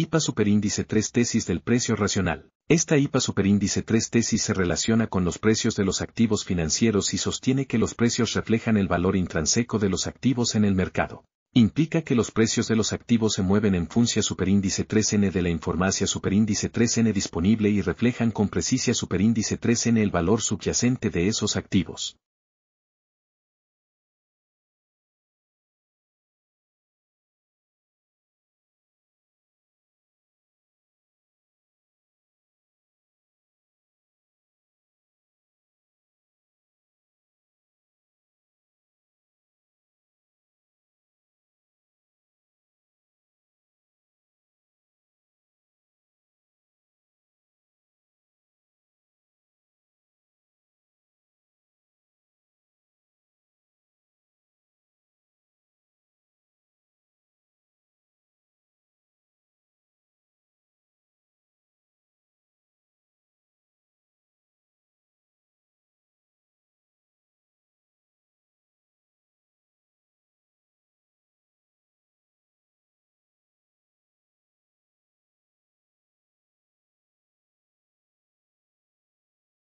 IPA superíndice 3 tesis del precio racional. Esta IPA superíndice 3 tesis se relaciona con los precios de los activos financieros y sostiene que los precios reflejan el valor intrínseco de los activos en el mercado. Implica que los precios de los activos se mueven en función superíndice 3N de la información superíndice 3N disponible y reflejan con precisión superíndice 3N el valor subyacente de esos activos.